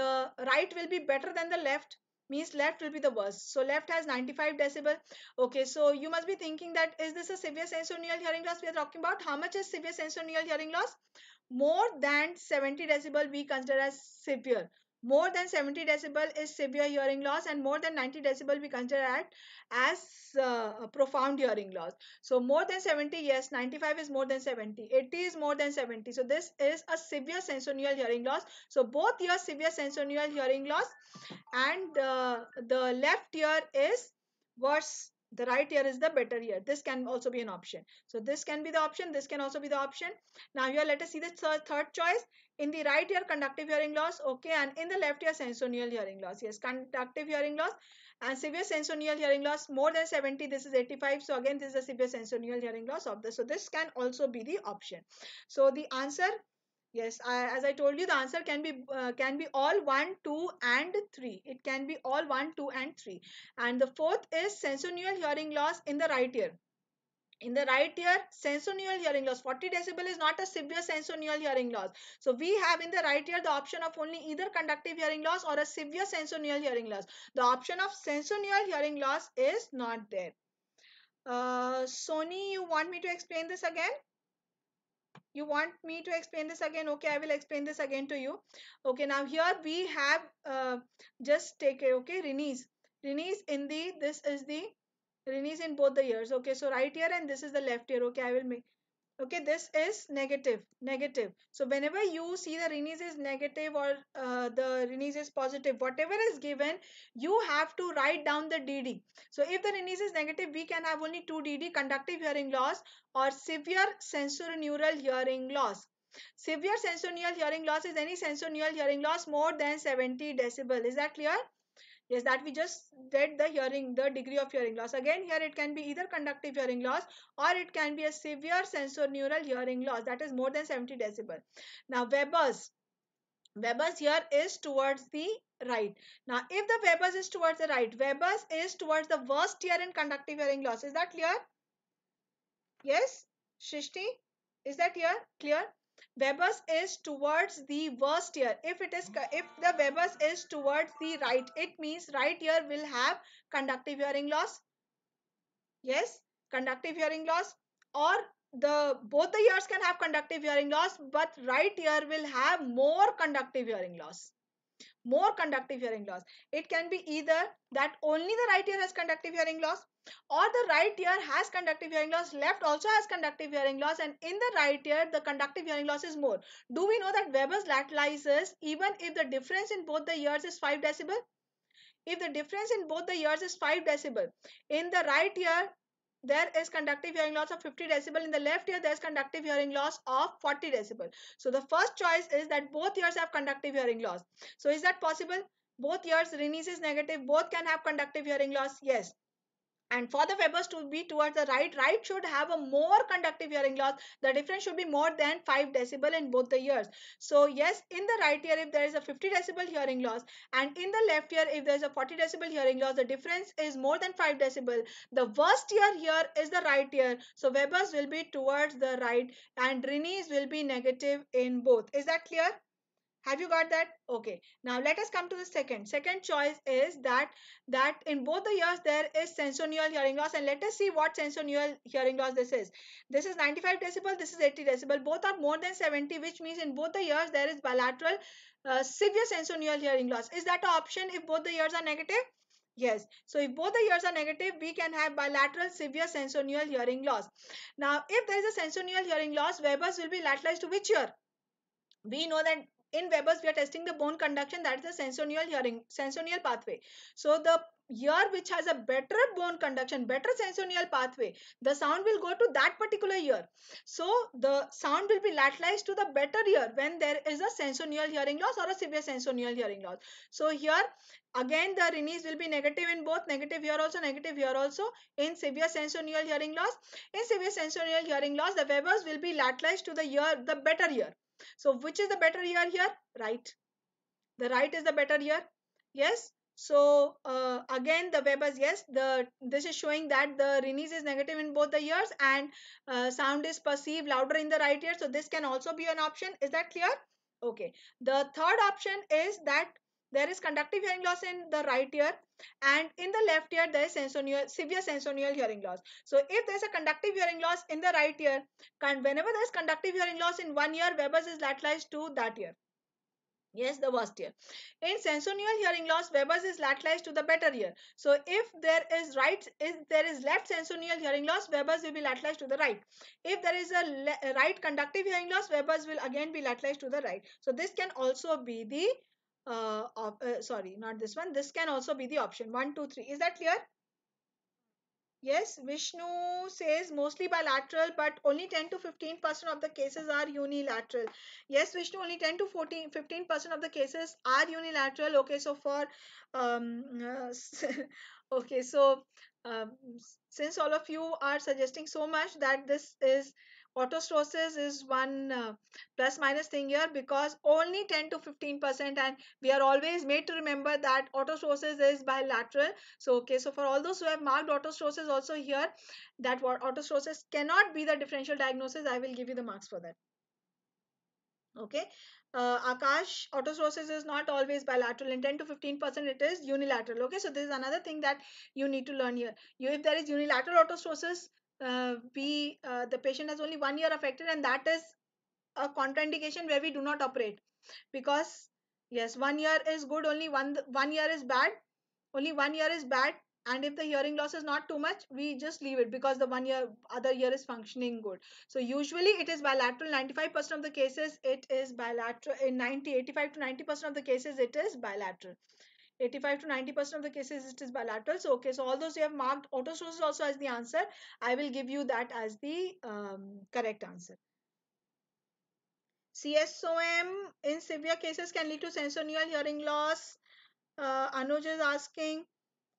the right will be better than the left means left will be the worst so left has 95 decibel okay so you must be thinking that is this a severe sensorial hearing loss we are talking about how much is severe sensorial hearing loss more than 70 decibel we consider as severe more than 70 decibel is severe hearing loss and more than 90 decibel we consider it as uh, profound hearing loss so more than 70 yes 95 is more than 70 80 is more than 70 so this is a severe sensorial hearing loss so both your severe sensorial hearing loss and uh, the left ear is worse the right year is the better year this can also be an option so this can be the option this can also be the option now here let us see the third, third choice in the right ear conductive hearing loss okay and in the left ear sensorineural hearing loss yes conductive hearing loss and severe sensorineural hearing loss more than 70 this is 85 so again this is a severe sensorineural hearing loss of this so this can also be the option so the answer Yes, I, as I told you, the answer can be uh, can be all 1, 2 and 3. It can be all 1, 2 and 3. And the fourth is sensorineural hearing loss in the right ear. In the right ear, sensorineural hearing loss. 40 decibel is not a severe sensorineural hearing loss. So we have in the right ear the option of only either conductive hearing loss or a severe sensorineural hearing loss. The option of sensorineural hearing loss is not there. Uh, Sony, you want me to explain this again? you want me to explain this again okay i will explain this again to you okay now here we have uh, just take it okay release release in the this is the release in both the ears okay so right ear and this is the left ear okay i will make okay this is negative negative so whenever you see the release is negative or uh, the release is positive whatever is given you have to write down the dd so if the release is negative we can have only two dd conductive hearing loss or severe sensorineural hearing loss severe sensorineural hearing loss is any sensorineural hearing loss more than 70 decibel is that clear Yes, that we just did the hearing, the degree of hearing loss. Again, here it can be either conductive hearing loss or it can be a severe sensorineural hearing loss that is more than 70 decibel. Now, Weber's. Weber's here is towards the right. Now, if the Weber's is towards the right, Weber's is towards the worst here in conductive hearing loss. Is that clear? Yes? Shrishti? Is that clear? Clear? Webus is towards the worst year. If it is if the Webus is towards the right, it means right ear will have conductive hearing loss. Yes, conductive hearing loss or the both the ears can have conductive hearing loss but right ear will have more conductive hearing loss more conductive hearing loss. It can be either that only the right ear has conductive hearing loss or the right ear has conductive hearing loss, left also has conductive hearing loss and in the right ear the conductive hearing loss is more. Do we know that Weber's lateralizes even if the difference in both the ears is 5 decibel? If the difference in both the ears is 5 decibel, in the right ear there is conductive hearing loss of 50 decibel in the left ear there is conductive hearing loss of 40 decibel so the first choice is that both ears have conductive hearing loss so is that possible both ears is negative both can have conductive hearing loss yes and for the fibers to be towards the right, right should have a more conductive hearing loss. The difference should be more than 5 decibel in both the ears. So yes, in the right ear, if there is a 50 decibel hearing loss and in the left ear, if there is a 40 decibel hearing loss, the difference is more than 5 decibel. The worst ear here is the right ear. So Weber's will be towards the right and Rini's will be negative in both. Is that clear? Have you got that? Okay. Now let us come to the second. Second choice is that that in both the years there is sensorial hearing loss and let us see what sensorial hearing loss this is. This is 95 decibel, this is 80 decibel. Both are more than 70 which means in both the years there is bilateral uh, severe sensorial hearing loss. Is that an option if both the years are negative? Yes. So if both the ears are negative, we can have bilateral severe sensorial hearing loss. Now, if there is a sensorial hearing loss, Weber's will be lateralized to which ear? We know that in Weber's, we are testing the bone conduction, that is the sensorial hearing, sensorial pathway. So the ear which has a better bone conduction, better sensorial pathway, the sound will go to that particular ear. So the sound will be lateralized to the better ear when there is a sensorial hearing loss or a severe sensorial hearing loss. So here again the release will be negative in both negative here also, negative here also in severe sensorial hearing loss. In severe sensorial hearing loss, the Webers will be lateralized to the ear, the better ear. So which is the better year here? Right. The right is the better year. Yes. So uh, again the Weber's yes. The this is showing that the Rinne's is negative in both the years and uh, sound is perceived louder in the right ear. So this can also be an option. Is that clear? Okay. The third option is that there is conductive hearing loss in the right ear and in the left ear there is severe sensorial hearing loss so if there's a conductive hearing loss in the right ear whenever there's conductive hearing loss in one ear weber's is lateralized to that ear yes the worst ear in sensorial hearing loss weber's is lateralized to the better ear so if there is right if there is left sensorial hearing loss weber's will be lateralized to the right if there is a right conductive hearing loss weber's will again be lateralized to the right so this can also be the uh, of, uh, sorry, not this one. This can also be the option. 1, 2, 3. Is that clear? Yes, Vishnu says mostly bilateral, but only 10 to 15 percent of the cases are unilateral. Yes, Vishnu, only 10 to 14, 15 percent of the cases are unilateral. Okay, so for um, uh, okay, so um, since all of you are suggesting so much that this is Autostosis is one uh, plus minus thing here because only 10 to 15 percent and we are always made to remember that autostosis is bilateral so okay so for all those who have marked autostosis, also here that what autostosis cannot be the differential diagnosis i will give you the marks for that okay uh, akash autostosis is not always bilateral in 10 to 15 percent it is unilateral okay so this is another thing that you need to learn here you if there is unilateral autostosis uh, we uh, the patient has only one year affected and that is a contraindication where we do not operate because yes one year is good only one one year is bad only one year is bad and if the hearing loss is not too much we just leave it because the one year other year is functioning good so usually it is bilateral 95% of the cases it is bilateral in 90 85 to 90% of the cases it is bilateral 85 to 90% of the cases it is bilateral. So, okay, so all those you have marked auto sources also as the answer. I will give you that as the um, correct answer. CSOM in severe cases can lead to sensorineural hearing loss. Uh, Anuj is asking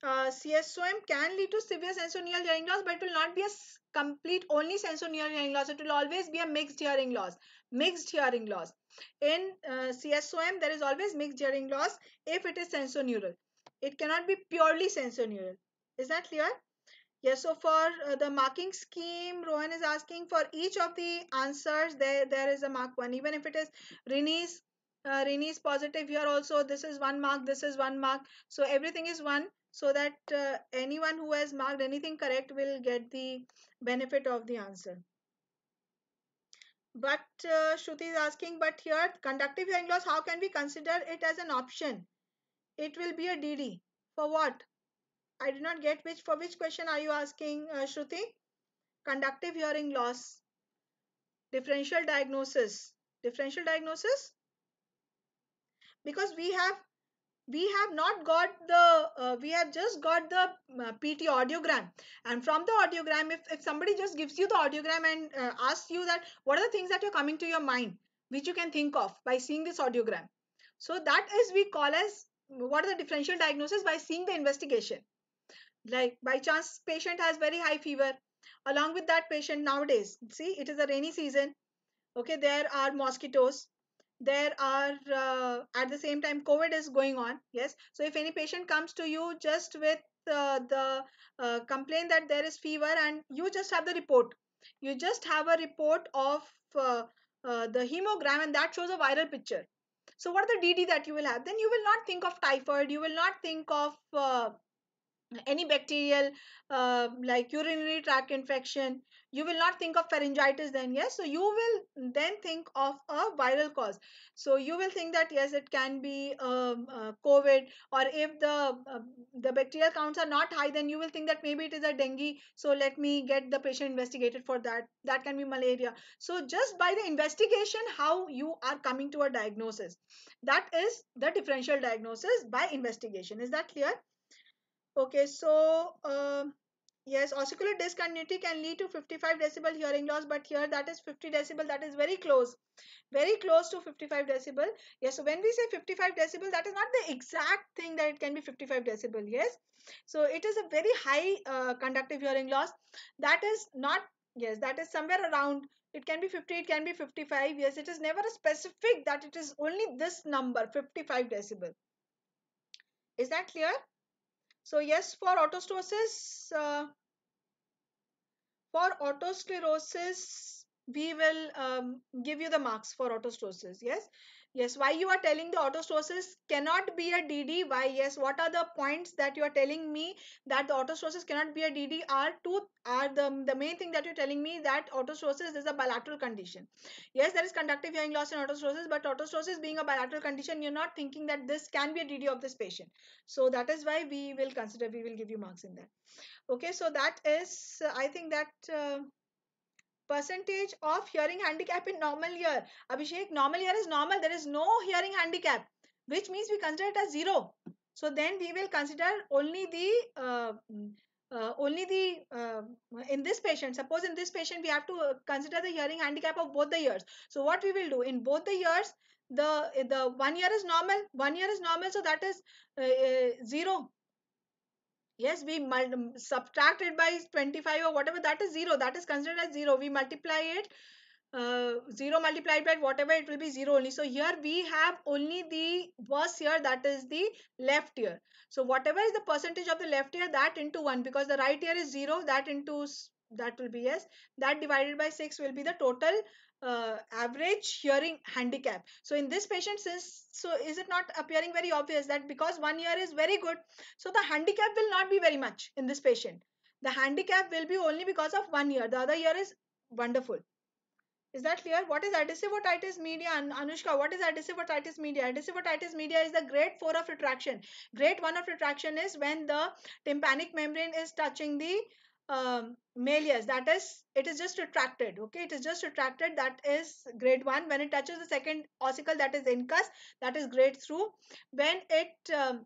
uh, CSOM can lead to severe sensorineural hearing loss, but it will not be a complete only sensorineural hearing loss. It will always be a mixed hearing loss. Mixed hearing loss. In uh, CSOM, there is always mixed hearing loss if it is sensorineural. It cannot be purely sensorineural. Is that clear? Yes, so for uh, the marking scheme, Rohan is asking for each of the answers, there, there is a mark one. Even if it is Rini's, uh, Rini's positive here also, this is one mark, this is one mark. So everything is one so that uh, anyone who has marked anything correct will get the benefit of the answer. But uh, Shruti is asking, but here conductive hearing loss, how can we consider it as an option? It will be a DD. For what? I did not get which, for which question are you asking, uh, Shruti? Conductive hearing loss, differential diagnosis. Differential diagnosis? Because we have we have not got the uh, we have just got the uh, pt audiogram and from the audiogram if, if somebody just gives you the audiogram and uh, asks you that what are the things that are coming to your mind which you can think of by seeing this audiogram so that is we call as what are the differential diagnosis by seeing the investigation like by chance patient has very high fever along with that patient nowadays see it is a rainy season okay there are mosquitoes there are uh, at the same time covid is going on yes so if any patient comes to you just with uh, the uh, complaint that there is fever and you just have the report you just have a report of uh, uh, the hemogram and that shows a viral picture so what are the dd that you will have then you will not think of typhoid you will not think of uh, any bacterial like urinary tract infection you will not think of pharyngitis then yes so you will then think of a viral cause so you will think that yes it can be um, uh, covid or if the uh, the bacterial counts are not high then you will think that maybe it is a dengue so let me get the patient investigated for that that can be malaria so just by the investigation how you are coming to a diagnosis that is the differential diagnosis by investigation is that clear okay so uh, Yes, ossicular discontinuity can lead to 55 decibel hearing loss, but here that is 50 decibel, that is very close, very close to 55 decibel. Yes, so when we say 55 decibel, that is not the exact thing that it can be 55 decibel, yes. So it is a very high uh, conductive hearing loss. That is not, yes, that is somewhere around, it can be 50, it can be 55. Yes, it is never a specific that it is only this number, 55 decibel. Is that clear? So yes, for autostosis, uh, for autosclerosis, we will um, give you the marks for autosclerosis, yes. Yes, why you are telling the auto sources cannot be a DD? Why? Yes, what are the points that you are telling me that the auto sources cannot be a DD? Are two are the, the main thing that you're telling me that auto sources is a bilateral condition. Yes, there is conductive hearing loss in auto sources, but auto sources being a bilateral condition, you're not thinking that this can be a DD of this patient. So that is why we will consider, we will give you marks in that. Okay, so that is, I think that. Uh, percentage of hearing handicap in normal year. Abhishek, normal year is normal. There is no hearing handicap, which means we consider it as zero. So then we will consider only the uh, uh, only the uh, in this patient suppose in this patient we have to uh, consider the hearing handicap of both the years. so what we will do in both the years? the the one year is normal one year is normal so that is uh, uh zero yes we mul- subtracted by 25 or whatever that is zero that is considered as zero we multiply it uh, 0 multiplied by whatever it will be 0 only so here we have only the worst here that is the left ear so whatever is the percentage of the left ear that into 1 because the right ear is 0 that into that will be yes that divided by 6 will be the total uh, average hearing handicap so in this patient since so is it not appearing very obvious that because one ear is very good so the handicap will not be very much in this patient the handicap will be only because of one ear the other ear is wonderful is that clear? What is adhesive otitis media? And Anushka, what is adhesive otitis media? Adhesive otitis media is the grade 4 of retraction. Grade 1 of retraction is when the tympanic membrane is touching the um, malleus that is it is just retracted okay it is just retracted that is grade 1 when it touches the second ossicle that is incus that is grade through when it um,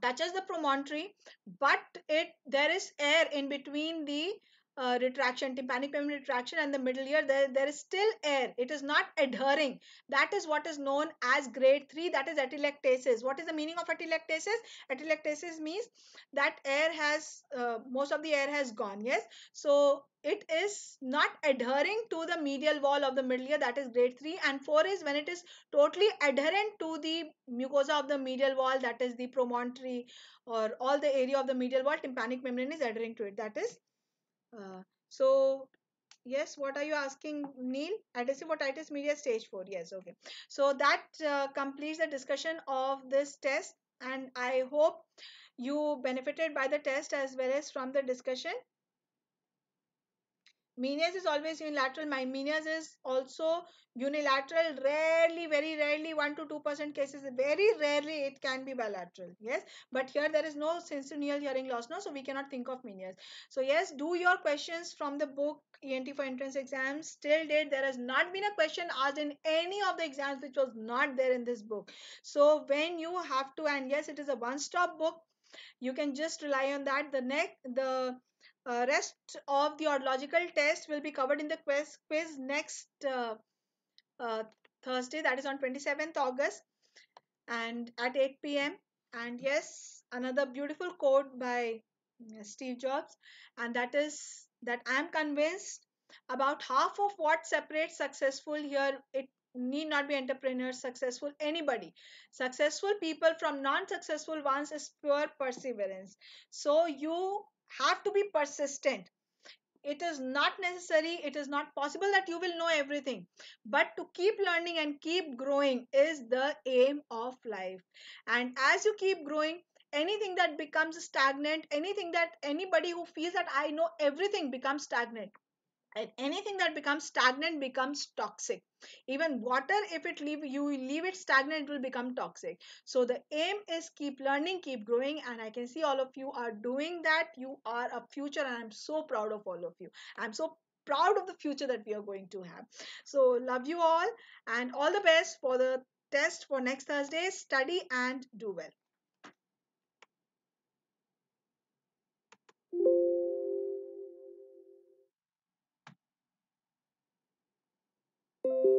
touches the promontory but it there is air in between the uh, retraction, tympanic membrane retraction, and the middle ear, there, there is still air. It is not adhering. That is what is known as grade 3, that is atelectasis. What is the meaning of atelectasis? Atelectasis means that air has, uh, most of the air has gone, yes? So it is not adhering to the medial wall of the middle ear, that is grade 3. And 4 is when it is totally adherent to the mucosa of the medial wall, that is the promontory or all the area of the medial wall, tympanic membrane is adhering to it, that is uh, so yes what are you asking neil adhesive otitis media stage 4 yes okay so that uh, completes the discussion of this test and i hope you benefited by the test as well as from the discussion Menias is always unilateral. My Menias is also unilateral. Rarely, very rarely, 1 to 2% cases, very rarely it can be bilateral. Yes, but here there is no syncytial hearing loss no, so we cannot think of menias. So yes, do your questions from the book ENT for entrance exams. still date, there has not been a question asked in any of the exams which was not there in this book. So when you have to, and yes, it is a one-stop book, you can just rely on that. The next, the uh, rest of the oddlogical test will be covered in the quiz, quiz next uh, uh, Thursday, that is on 27th August and at 8 p.m. And yes, another beautiful quote by uh, Steve Jobs, and that is that I am convinced about half of what separates successful here. It need not be entrepreneurs, successful anybody. Successful people from non successful ones is pure perseverance. So you have to be persistent it is not necessary it is not possible that you will know everything but to keep learning and keep growing is the aim of life and as you keep growing anything that becomes stagnant anything that anybody who feels that i know everything becomes stagnant and anything that becomes stagnant becomes toxic even water if it leave you leave it stagnant it will become toxic so the aim is keep learning keep growing and i can see all of you are doing that you are a future and i'm so proud of all of you i'm so proud of the future that we are going to have so love you all and all the best for the test for next thursday study and do well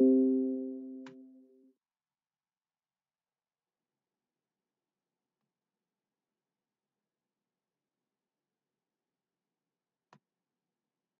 thank you